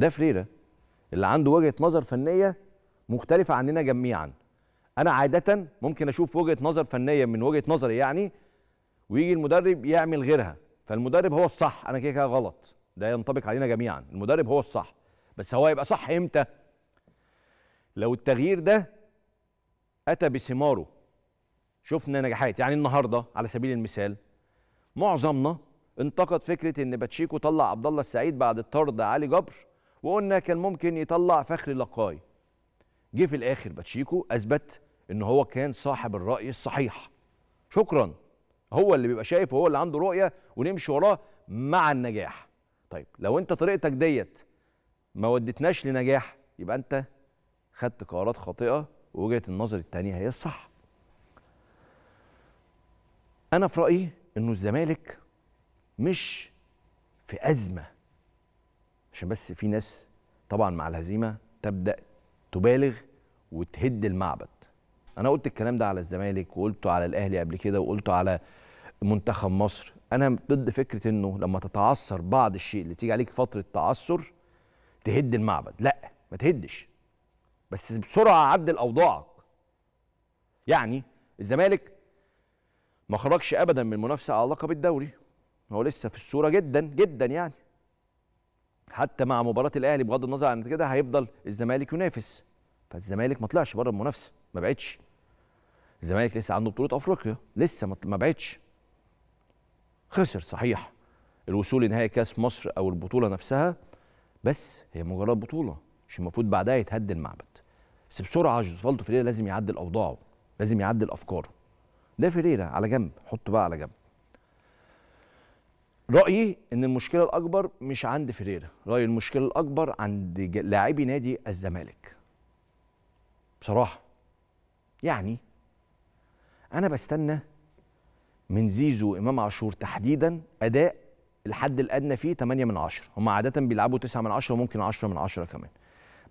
ده فريرة اللي عنده وجهة نظر فنية مختلفة عننا جميعا أنا عادة ممكن أشوف وجهة نظر فنية من وجهة نظري يعني ويجي المدرب يعمل غيرها فالمدرب هو الصح أنا كده كده غلط ده ينطبق علينا جميعا المدرب هو الصح بس هو يبقى صح إمتى لو التغيير ده أتى بثماره شفنا نجاحات يعني النهاردة على سبيل المثال معظمنا انتقد فكره ان باتشيكو طلع عبد الله السعيد بعد الطرد علي جبر وقلنا كان ممكن يطلع فخر لقاي جه في الاخر باتشيكو اثبت ان هو كان صاحب الراي الصحيح شكرا هو اللي بيبقى شايف وهو اللي عنده رؤيه ونمشي وراه مع النجاح طيب لو انت طريقتك ديت ما ودتناش لنجاح يبقى انت خدت قرارات خاطئه ووجهه النظر الثانيه هي الصح انا في رايي انه الزمالك مش في ازمه عشان بس في ناس طبعا مع الهزيمه تبدا تبالغ وتهد المعبد انا قلت الكلام ده على الزمالك وقلته على الاهلي قبل كده وقلته على منتخب مصر انا ضد فكره انه لما تتعثر بعض الشيء اللي تيجي عليك فتره تعثر تهد المعبد لا ما تهدش بس بسرعه عدل اوضاعك يعني الزمالك ما خرجش ابدا من المنافسه على لقب الدوري هو لسه في الصوره جدا جدا يعني حتى مع مباراه الاهلي بغض النظر عن كده هيفضل الزمالك ينافس فالزمالك ما طلعش بره المنافسه ما بعدش الزمالك لسه عنده بطوله افريقيا لسه ما بعدش خسر صحيح الوصول لنهائي كاس مصر او البطوله نفسها بس هي مجرد بطوله مش المفروض بعدها يتهد المعبد بس بسرعه جوزفالدو فيريرا لازم يعدل اوضاعه لازم يعدل افكاره ده فيريرا على جنب حطه بقى على جنب رايي ان المشكله الاكبر مش عند فيريرا رايي المشكله الاكبر عند لاعبي نادي الزمالك بصراحه يعني انا بستنى من زيزو امام عاشور تحديدا اداء الحد الادنى فيه 8 من 10 هم عاده بيلعبوا 9 من 10 وممكن 10 من 10 كمان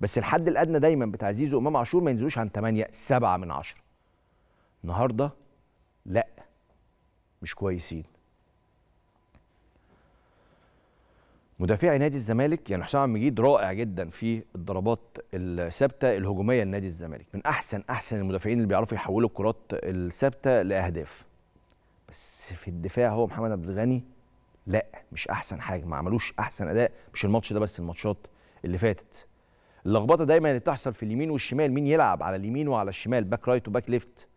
بس الحد الادنى دايما بتاع زيزو امام عاشور ما ينزلوش عن 8 7 من 10 النهارده لا مش كويسين مدافعي نادي الزمالك يعني حسام عبد المجيد رائع جدا في الضربات الثابته الهجوميه لنادي الزمالك من احسن احسن المدافعين اللي بيعرفوا يحولوا الكرات الثابته لاهداف بس في الدفاع هو محمد عبد الغني لا مش احسن حاجه ما عملوش احسن اداء مش الماتش ده بس الماتشات اللي فاتت اللخبطه دايما اللي بتحصل في اليمين والشمال مين يلعب على اليمين وعلى الشمال باك رايت وباك ليفت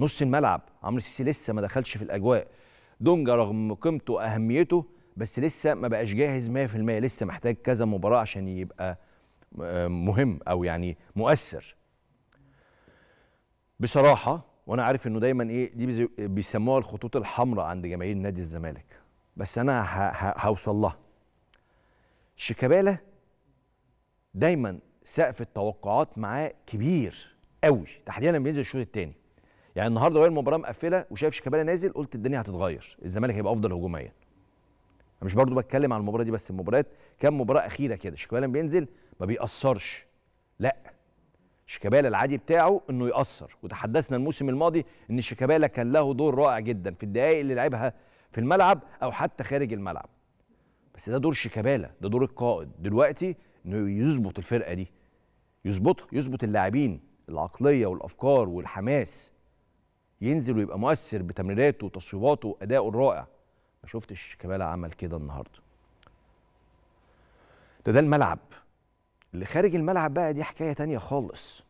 نص الملعب عمرو السيسي لسه ما دخلش في الاجواء دونجا رغم قيمته واهميته بس لسه ما بقاش جاهز 100% لسه محتاج كذا مباراه عشان يبقى آه، مهم او يعني مؤثر بصراحه وانا عارف انه دايما ايه دي بيسموها الخطوط الحمراء عند جماهير نادي الزمالك بس انا هوصل لها شيكابالا دايما سقف التوقعات معاه كبير قوي تحديدا لما بينزل الشوط الثاني يعني النهارده وهي المباراه مقفله وشايف شيكابالا نازل قلت الدنيا هتتغير الزمالك هيبقى افضل هجوميا مش برضو بتكلم عن المباراه دي بس المباريات كم مباراه اخيره كده شيكابالا بينزل ما بيأثرش لا شيكابالا العادي بتاعه انه يأثر وتحدثنا الموسم الماضي ان شيكابالا كان له دور رائع جدا في الدقائق اللي لعبها في الملعب او حتى خارج الملعب بس ده دور شيكابالا ده دور القائد دلوقتي انه يظبط الفرقه دي يظبطها يظبط اللاعبين العقليه والافكار والحماس ينزل ويبقى مؤثر بتمريراته وتصويباته وادائه الرائع ما شفتش كمال عمل كده النهارده ده ده الملعب اللي خارج الملعب بقى دي حكايه تانية خالص